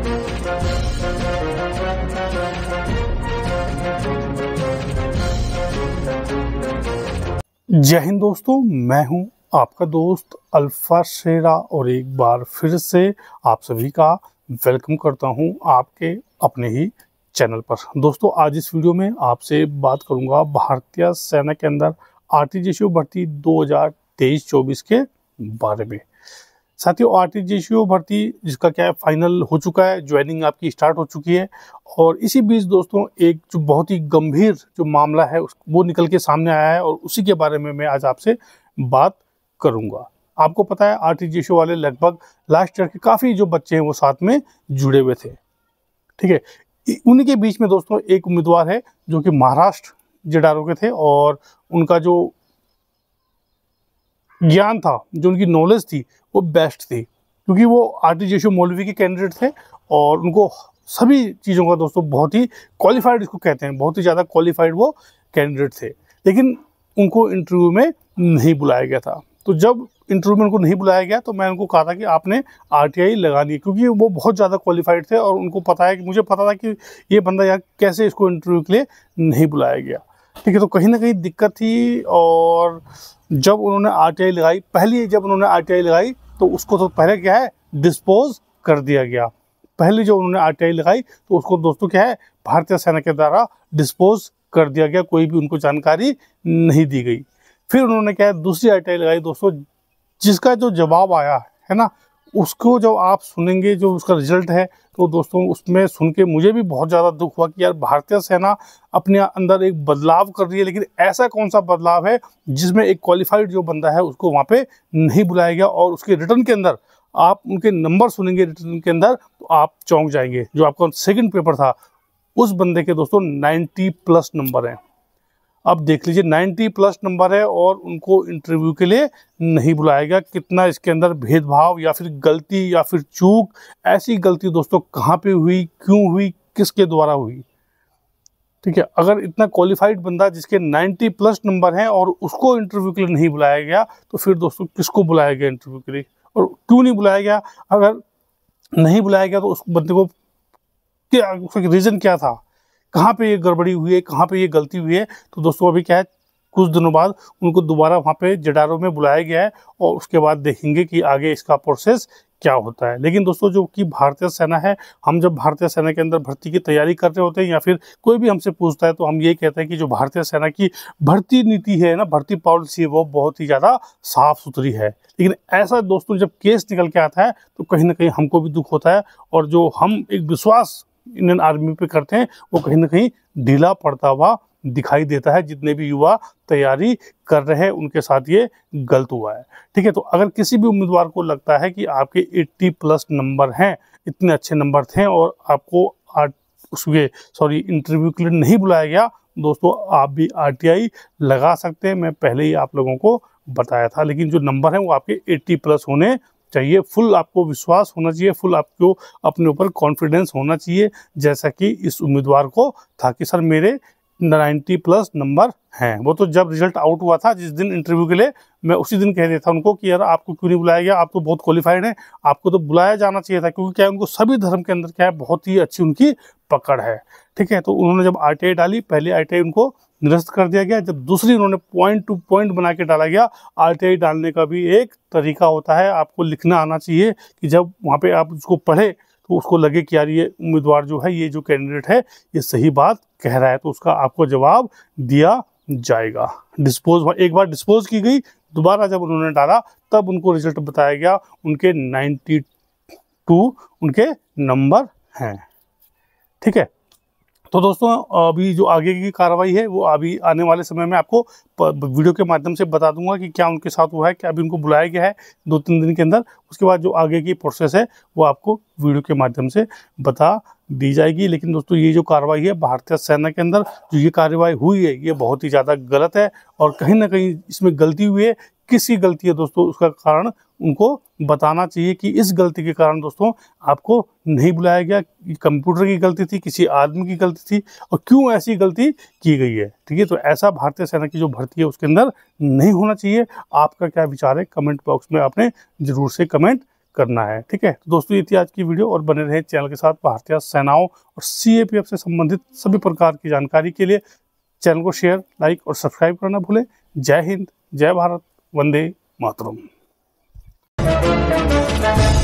जय हिंद दोस्तों मैं हूं आपका दोस्त अल्फा शेरा और एक बार फिर से आप सभी का वेलकम करता हूं आपके अपने ही चैनल पर दोस्तों आज इस वीडियो में आपसे बात करूंगा भारतीय सेना के अंदर आरटीजीसी भर्ती 2023-24 के बारे में साथ ही ओ आर भर्ती जिसका क्या है फाइनल हो चुका है ज्वाइनिंग आपकी स्टार्ट हो चुकी है और इसी बीच दोस्तों एक जो बहुत ही गंभीर जो मामला है वो निकल के सामने आया है और उसी के बारे में मैं आज आपसे बात करूँगा आपको पता है आर टी वाले लगभग लास्ट ईयर के काफ़ी जो बच्चे हैं वो साथ में जुड़े हुए थे ठीक है उन्हीं के बीच में दोस्तों एक उम्मीदवार है जो कि महाराष्ट्र जेडारो के थे और उनका जो ज्ञान था जो उनकी नॉलेज थी वो बेस्ट थी क्योंकि वो टी यशो मौलवी के कैंडिडेट थे और उनको सभी चीज़ों का दोस्तों बहुत ही क्वालिफाइड इसको कहते हैं बहुत ही ज़्यादा क्वालिफाइड वो कैंडिडेट थे लेकिन उनको इंटरव्यू में नहीं बुलाया गया था तो जब इंटरव्यू में उनको नहीं बुलाया गया तो मैं उनको कहा था कि आपने आर लगानी है क्योंकि वो बहुत ज़्यादा क्वालिफाइड थे और उनको पता है कि मुझे पता था कि ये बंदा यहाँ कैसे इसको इंटरव्यू के लिए नहीं बुलाया गया ठीक है तो कहीं ना कहीं दिक्कत थी और जब उन्होंने आर लगाई पहली जब उन्होंने आर लगाई तो उसको तो पहले क्या है डिस्पोज कर दिया गया पहले जो उन्होंने आर लगाई तो उसको दोस्तों क्या है भारतीय सेना के द्वारा डिस्पोज कर दिया गया कोई भी उनको जानकारी नहीं दी गई फिर उन्होंने क्या है दूसरी आर लगाई दोस्तों जिसका जो जवाब आया है ना उसको जब आप सुनेंगे जो उसका रिजल्ट है तो दोस्तों उसमें सुन के मुझे भी बहुत ज़्यादा दुख हुआ कि यार भारतीय सेना अपने अंदर एक बदलाव कर रही है लेकिन ऐसा कौन सा बदलाव है जिसमें एक क्वालिफाइड जो बंदा है उसको वहाँ पे नहीं बुलाया गया और उसके रिटर्न के अंदर आप उनके नंबर सुनेंगे रिटर्न के अंदर तो आप चौंक जाएंगे जो आपका सेकेंड पेपर था उस बंदे के दोस्तों नाइन्टी प्लस नंबर हैं अब देख लीजिए 90 प्लस नंबर है और उनको इंटरव्यू के लिए नहीं बुलाया गया कितना इसके अंदर भेदभाव या फिर गलती या फिर चूक ऐसी गलती दोस्तों कहाँ पे हुई क्यों हुई किसके द्वारा हुई ठीक है अगर इतना क्वालिफाइड बंदा जिसके 90 प्लस नंबर हैं और उसको इंटरव्यू के लिए नहीं बुलाया गया तो फिर दोस्तों किसको बुलाया गया इंटरव्यू के लिए और क्यों नहीं बुलाया गया अगर नहीं बुलाया गया तो उस बंदे को क्या उसका रीज़न क्या था कहाँ पे ये गड़बड़ी हुई है कहाँ पे ये गलती हुई है तो दोस्तों अभी क्या है कुछ दिनों बाद उनको दोबारा वहाँ पे जडारों में बुलाया गया है और उसके बाद देखेंगे कि आगे इसका प्रोसेस क्या होता है लेकिन दोस्तों जो कि भारतीय सेना है हम जब भारतीय सेना के अंदर भर्ती की तैयारी कर रहे होते हैं या फिर कोई भी हमसे पूछता है तो हम ये कहते हैं कि जो भारतीय सेना की भर्ती नीति है ना भर्ती पॉलिसी वो बहुत ही ज़्यादा साफ सुथरी है लेकिन ऐसा दोस्तों जब केस निकल के आता है तो कहीं ना कहीं हमको भी दुख होता है और जो हम एक विश्वास इंडियन आर्मी पे करते हैं वो कहीं ना कहीं ढीला पड़ता हुआ दिखाई देता है जितने भी युवा तैयारी कर रहे हैं उनके साथ ये गलत हुआ है ठीक है तो अगर किसी भी उम्मीदवार को लगता है कि आपके 80 प्लस नंबर हैं इतने अच्छे नंबर थे और आपको उसके सॉरी इंटरव्यू के लिए नहीं बुलाया गया दोस्तों आप भी आरटीआई लगा सकते हैं मैं पहले ही आप लोगों को बताया था लेकिन जो नंबर है वो आपके 80 प्लस होने चाहिए फुल आपको विश्वास होना चाहिए फुल आपको अपने ऊपर कॉन्फिडेंस होना चाहिए जैसा कि इस उम्मीदवार को था कि सर मेरे 90 प्लस नंबर हैं वो तो जब रिजल्ट आउट हुआ था जिस दिन इंटरव्यू के लिए मैं उसी दिन कह दिया था उनको कि यार आपको क्यों नहीं बुलाया गया आप तो बहुत क्वालिफाइड हैं आपको तो बुलाया जाना चाहिए था क्योंकि क्या है उनको सभी धर्म के अंदर क्या है बहुत ही अच्छी उनकी पकड़ है ठीक है तो उन्होंने जब आई डाली पहले आई उनको निरस्त कर दिया गया जब दूसरी उन्होंने पॉइंट टू पॉइंट बना के डाला गया आर डालने का भी एक तरीका होता है आपको लिखना आना चाहिए कि जब वहाँ पे आप उसको पढ़े तो उसको लगे कि यार ये उम्मीदवार जो है ये जो कैंडिडेट है ये सही बात कह रहा है तो उसका आपको जवाब दिया जाएगा डिस्पोज एक बार डिस्पोज की गई दोबारा जब उन्होंने डाला तब उनको रिजल्ट बताया गया उनके 92 उनके नंबर हैं ठीक है तो दोस्तों अभी जो आगे की कार्रवाई है वो अभी आने वाले समय में आपको वीडियो के माध्यम से बता दूंगा कि क्या उनके साथ हुआ है क्या अभी उनको बुलाया गया है दो तीन दिन के अंदर उसके बाद जो आगे की प्रोसेस है वो आपको वीडियो के माध्यम से बता दी जाएगी लेकिन दोस्तों ये जो कार्रवाई है भारतीय सेना के अंदर जो ये कार्रवाई हुई है ये बहुत ही ज़्यादा गलत है और कहीं ना कहीं इसमें गलती हुई है किसकी गलती है दोस्तों उसका कारण उनको बताना चाहिए कि इस गलती के कारण दोस्तों आपको नहीं बुलाया गया कंप्यूटर की गलती थी किसी आदमी की गलती थी और क्यों ऐसी गलती की गई है ठीक है तो ऐसा भारतीय सेना की जो भर्ती है उसके अंदर नहीं होना चाहिए आपका क्या विचार है कमेंट बॉक्स में आपने ज़रूर से कमेंट करना है ठीक है तो दोस्तों ये थी आज की वीडियो और बने रहे चैनल के साथ भारतीय सेनाओं और सी से संबंधित सभी प्रकार की जानकारी के लिए चैनल को शेयर लाइक और सब्सक्राइब करना भूलें जय हिंद जय भारत वंदे मातरम